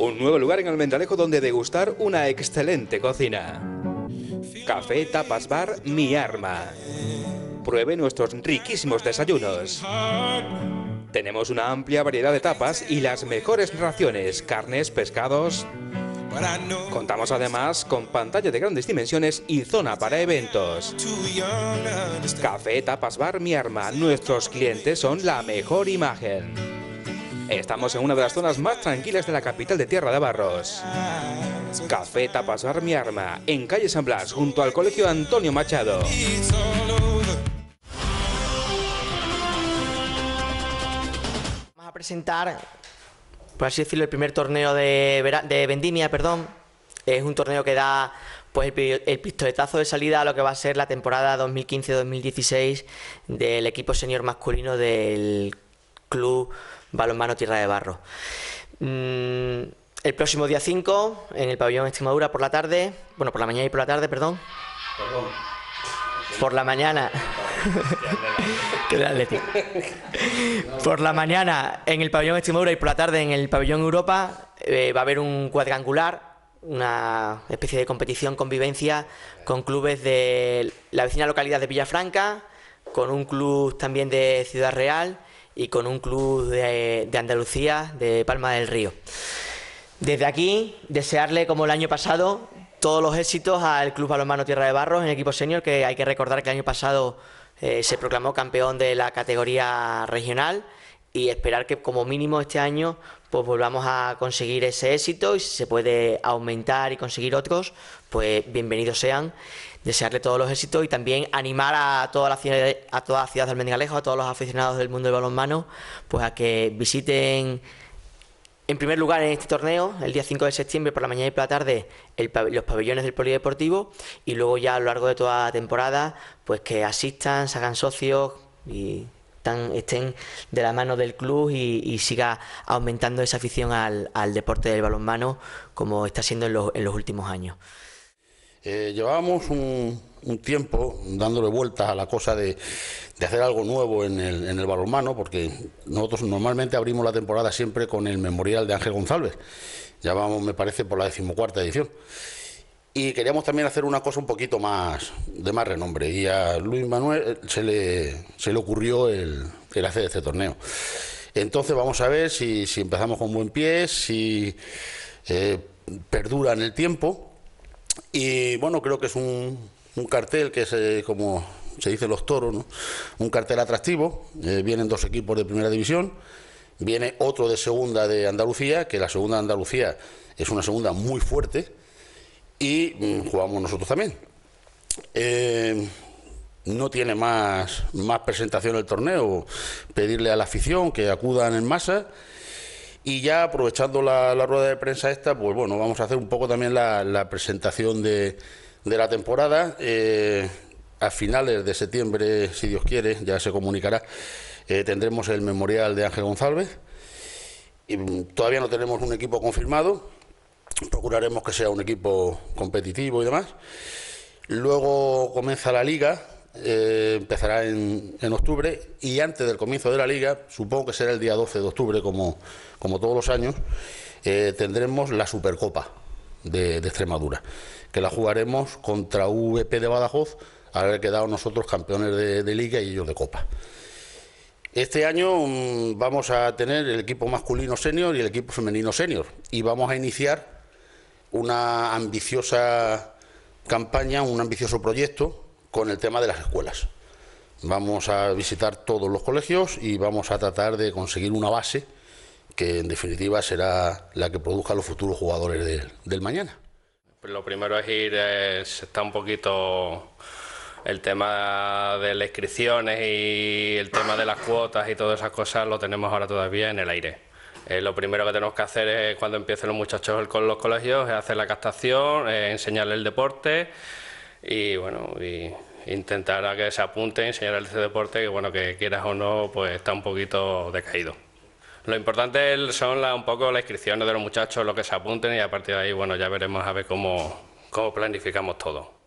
un nuevo lugar en Almendralejo donde degustar una excelente cocina. Café Tapas Bar Mi Arma. Pruebe nuestros riquísimos desayunos. Tenemos una amplia variedad de tapas y las mejores raciones, carnes, pescados. Contamos además con pantalla de grandes dimensiones y zona para eventos. Café Tapas Bar Mi Arma, nuestros clientes son la mejor imagen. Estamos en una de las zonas más tranquilas de la capital de Tierra de Barros. Café Tapas Mi Arma, en calle San Blas, junto al Colegio Antonio Machado. Vamos a presentar, por así decirlo, el primer torneo de, Vendimia, perdón. Es un torneo que da pues, el, pistoletazo de salida a lo que va a ser la temporada 2015-2016 del equipo señor masculino del Club Balonmano Tierra de Barro. Mm, el próximo día 5, en el pabellón Extremadura por la tarde, bueno, por la mañana y por la tarde, perdón. Perdón. Por la mañana. por la mañana en el pabellón Extremadura y por la tarde en el pabellón Europa eh, va a haber un cuadrangular, una especie de competición, convivencia con clubes de la vecina localidad de Villafranca, con un club también de Ciudad Real y con un club de, de Andalucía, de Palma del Río. Desde aquí, desearle, como el año pasado, todos los éxitos al Club Balonmano Tierra de Barros, en equipo senior, que hay que recordar que el año pasado eh, se proclamó campeón de la categoría regional y esperar que como mínimo este año pues volvamos a conseguir ese éxito y si se puede aumentar y conseguir otros, pues bienvenidos sean. Desearle todos los éxitos y también animar a toda la ciudad, a toda ciudad del Mendigalejo, a todos los aficionados del mundo del balonmano, pues a que visiten en primer lugar en este torneo, el día 5 de septiembre por la mañana y por la tarde, los pabellones del Polideportivo y luego ya a lo largo de toda la temporada, pues que asistan, se hagan socios y estén de la mano del club y, siga aumentando esa afición al, deporte del balonmano como está siendo en los, últimos años. Eh, llevábamos un, tiempo dándole vueltas a la cosa de, hacer algo nuevo en el, en el balonmano, porque nosotros normalmente abrimos la temporada siempre con el memorial de Ángel González. Ya vamos, me parece, por la decimocuarta edición. Y queríamos también hacer una cosa un poquito más de más renombre. Y a Luis Manuel eh, se le, ocurrió el, el hacer este torneo. Entonces vamos a ver si, si empezamos con buen pie, si eh, perdura en el tiempo. Y bueno, creo que es un, cartel que es eh, como se dice los toros, un cartel atractivo. Eh, vienen dos equipos de primera división, viene otro de segunda de Andalucía, que la segunda de Andalucía es una segunda muy fuerte y mm, jugamos nosotros también. Eh, no tiene más, más presentación el torneo, pedirle a la afición que acudan en masa. Y ya aprovechando la, rueda de prensa esta, pues bueno, vamos a hacer un poco también la, presentación de, la temporada. Eh, a finales de septiembre, si Dios quiere, ya se comunicará, eh, tendremos el memorial de Ángel González. Y, mm, todavía no tenemos un equipo confirmado, procuraremos que sea un equipo competitivo y demás. Luego comienza la liga, eh, empezará en, octubre y antes del comienzo de la liga, supongo que será el día 12 de octubre como, como todos los años, eh, tendremos la Supercopa de, Extremadura, que la jugaremos contra VP de Badajoz, al haber quedado nosotros campeones de, liga y ellos de copa. Este año mm, vamos a tener el equipo masculino senior y el equipo femenino senior y vamos a iniciar una ambiciosa campaña, un ambicioso proyecto con el tema de las escuelas. Vamos a visitar todos los colegios y vamos a tratar de conseguir una base que en definitiva será la que produzca los futuros jugadores del mañana. Pues lo primero es ir, eh, está un poquito el tema de las inscripciones y el tema de las cuotas y todas esas cosas lo tenemos ahora todavía en el aire eh, lo primero que tenemos que hacer es, cuando empiecen los muchachos con los colegios es hacer la captación, eh, enseñarles el deporte y bueno, intentar a que se apunten, enseñarles ese deporte que bueno, que quieras o no, pues está un poquito decaído. Lo importante son un poco las inscripciones de los muchachos, lo que se apunten y a partir de ahí bueno ya veremos a ver cómo planificamos todo.